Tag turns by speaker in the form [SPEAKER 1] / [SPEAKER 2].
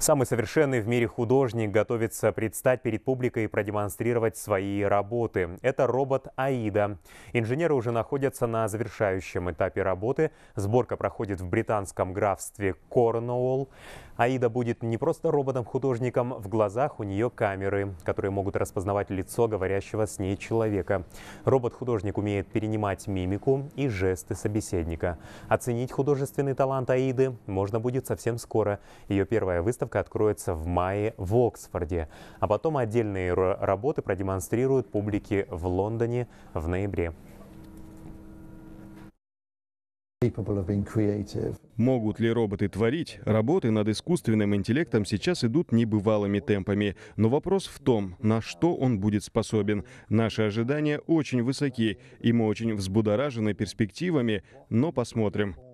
[SPEAKER 1] Самый совершенный в мире художник готовится предстать перед публикой и продемонстрировать свои работы. Это робот Аида. Инженеры уже находятся на завершающем этапе работы. Сборка проходит в британском графстве Корнуолл. Аида будет не просто роботом-художником, в глазах у нее камеры, которые могут распознавать лицо говорящего с ней человека. Робот-художник умеет перенимать мимику и жесты собеседника. Оценить художественный талант Аиды можно будет совсем скоро. Ее первая выставка выставка откроется в мае в Оксфорде, а потом отдельные работы продемонстрируют публике в Лондоне в ноябре.
[SPEAKER 2] Могут ли роботы
[SPEAKER 1] творить? Работы над
[SPEAKER 3] искусственным интеллектом сейчас идут небывалыми темпами. Но вопрос в том, на что он будет способен. Наши ожидания очень высоки, и мы очень взбудоражены перспективами, но посмотрим.